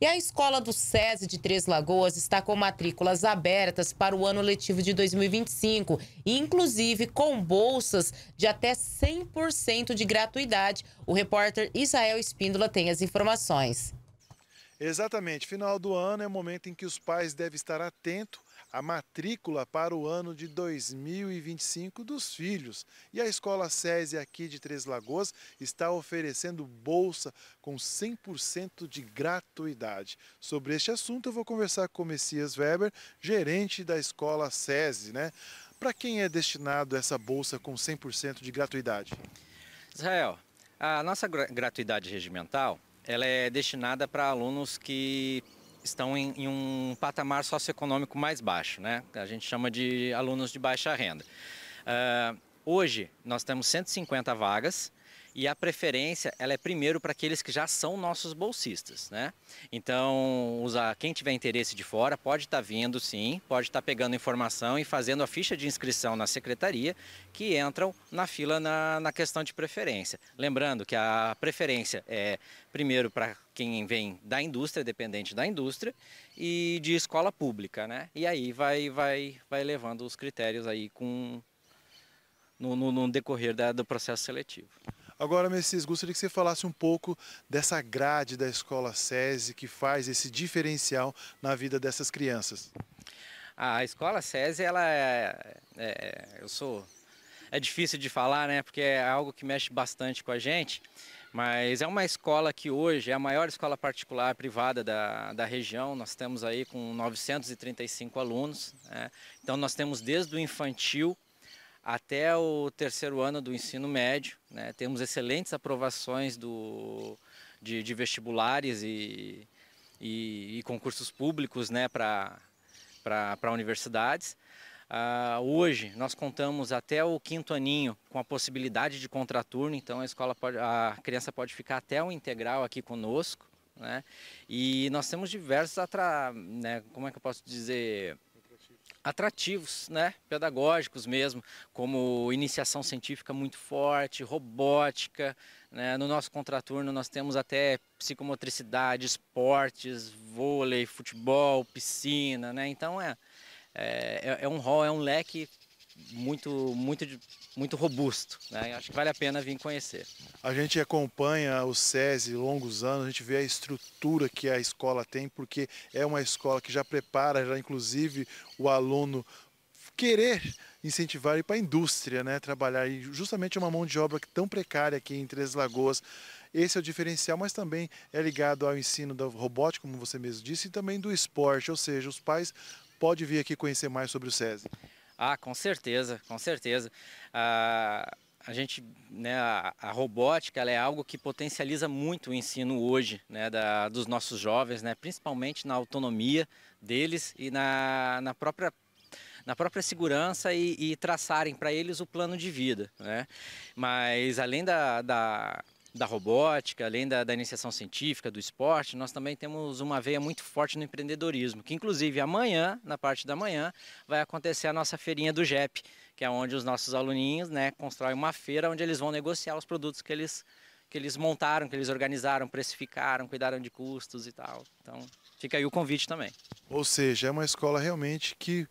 E a escola do SESI de Três Lagoas está com matrículas abertas para o ano letivo de 2025, inclusive com bolsas de até 100% de gratuidade. O repórter Israel Espíndola tem as informações. Exatamente, final do ano é o momento em que os pais devem estar atentos a matrícula para o ano de 2025 dos filhos. E a escola SESI aqui de Três Lagoas está oferecendo bolsa com 100% de gratuidade. Sobre este assunto eu vou conversar com o Messias Weber, gerente da escola SESI, né? Para quem é destinado essa bolsa com 100% de gratuidade? Israel, a nossa gratuidade regimental ela é destinada para alunos que estão em, em um patamar socioeconômico mais baixo, né? A gente chama de alunos de baixa renda. Uh, hoje nós temos 150 vagas e a preferência ela é primeiro para aqueles que já são nossos bolsistas, né? Então, usar, quem tiver interesse de fora pode estar tá vindo sim, pode estar tá pegando informação e fazendo a ficha de inscrição na secretaria que entram na fila na, na questão de preferência. Lembrando que a preferência é primeiro para quem vem da indústria, dependente da indústria, e de escola pública, né? E aí vai, vai, vai levando os critérios aí com no, no, no decorrer da, do processo seletivo. Agora, Messias, gostaria que você falasse um pouco dessa grade da escola SESI que faz esse diferencial na vida dessas crianças. A escola SESI, ela é, é, é, eu sou é difícil de falar, né? Porque é algo que mexe bastante com a gente. Mas é uma escola que hoje é a maior escola particular privada da, da região. Nós temos aí com 935 alunos. Né? Então nós temos desde o infantil até o terceiro ano do ensino médio. Né? Temos excelentes aprovações do, de, de vestibulares e, e, e, concursos públicos né? para universidades. Uh, hoje nós contamos até o quinto aninho com a possibilidade de contraturno, então a escola pode, a criança pode ficar até o integral aqui conosco, né? E nós temos diversos atra, né, como é que eu posso dizer, atrativos, né, pedagógicos mesmo, como iniciação científica muito forte, robótica. Né? No nosso contraturno nós temos até psicomotricidade, esportes, vôlei, futebol, piscina, né? Então é, é, é um rol, é um leque muito, muito, muito robusto. Né? Acho que vale a pena vir conhecer. A gente acompanha o SESI longos anos, a gente vê a estrutura que a escola tem, porque é uma escola que já prepara, já inclusive o aluno querer incentivar para a indústria, né, trabalhar e justamente é uma mão de obra tão precária aqui em Três Lagoas. Esse é o diferencial, mas também é ligado ao ensino da robótica, como você mesmo disse, e também do esporte, ou seja, os pais podem vir aqui conhecer mais sobre o SESI. Ah, com certeza, com certeza. Ah, a gente, né, a, a, robótica ela é algo que potencializa muito o ensino hoje, né, da, dos nossos jovens, né, principalmente na autonomia deles e na, na própria na própria segurança e, e traçarem para eles o plano de vida, né? Mas além da, da da robótica, além da, da, iniciação científica, do esporte, nós também temos uma veia muito forte no empreendedorismo, que inclusive amanhã, na parte da manhã, vai acontecer a nossa feirinha do JEP, que é onde os nossos aluninhos né, constroem uma feira onde eles vão negociar os produtos que eles, que eles montaram, que eles organizaram, precificaram, cuidaram de custos e tal. Então fica aí o convite também. Ou seja, é uma escola realmente que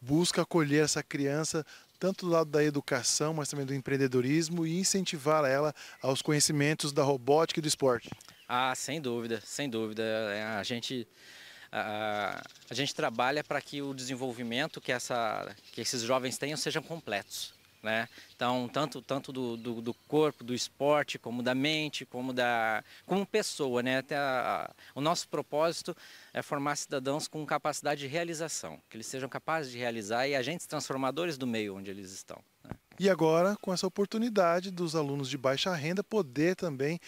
busca acolher essa criança tanto do lado da educação, mas também do empreendedorismo e incentivar ela aos conhecimentos da robótica e do esporte? Ah, sem dúvida, sem dúvida. É, a gente, a, a gente trabalha para que o desenvolvimento que, essa, que esses jovens tenham sejam completos. Né? Então, tanto, tanto do, do, do, corpo, do esporte, como da mente, como da como pessoa, né? Até a, a, o nosso propósito é formar cidadãos com capacidade de realização, que eles sejam capazes de realizar e agentes transformadores do meio onde eles estão. Né? E agora, com essa oportunidade dos alunos de baixa renda poder também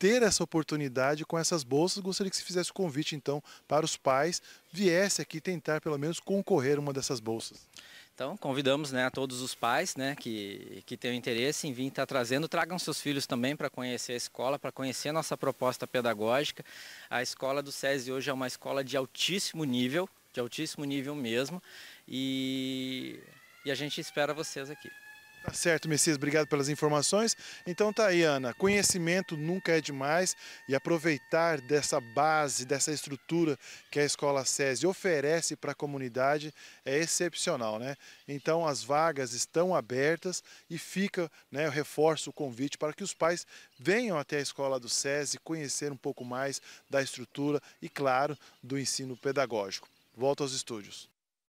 ter essa oportunidade com essas bolsas. Gostaria que você fizesse o convite, então, para os pais viesse aqui tentar, pelo menos, concorrer a uma dessas bolsas. Então, convidamos né, a todos os pais né, que, que tenham interesse em vir estar tá trazendo, tragam seus filhos também para conhecer a escola, para conhecer a nossa proposta pedagógica. A escola do SESI hoje é uma escola de altíssimo nível, de altíssimo nível mesmo, e, e a gente espera vocês aqui. Tá certo, Messias, obrigado pelas informações. Então tá aí, Ana, conhecimento nunca é demais e aproveitar dessa base, dessa estrutura que a Escola SESI oferece para a comunidade é excepcional, né? Então as vagas estão abertas e fica, né, eu reforço o convite para que os pais venham até a Escola do SESI conhecer um pouco mais da estrutura e, claro, do ensino pedagógico. Volto aos estúdios.